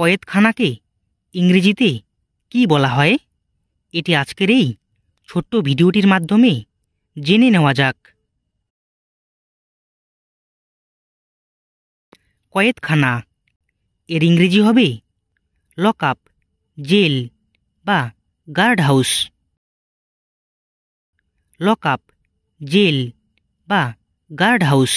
কয়েদখানাকে ইংরেজিতে কি বলা হয় এটি আজকের এই ছোট্ট ভিডিওটির মাধ্যমে জেনে নেওয়া যাক কয়েদখানা এর ইংরেজি হবে লক আপ জেল বা guard house lock up jail বা গার্ড হাউস